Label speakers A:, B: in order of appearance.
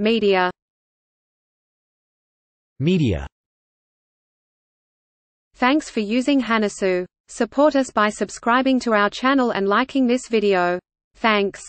A: Media Media Thanks for using Hanasu. Support us by subscribing to our channel and liking this video. Thanks.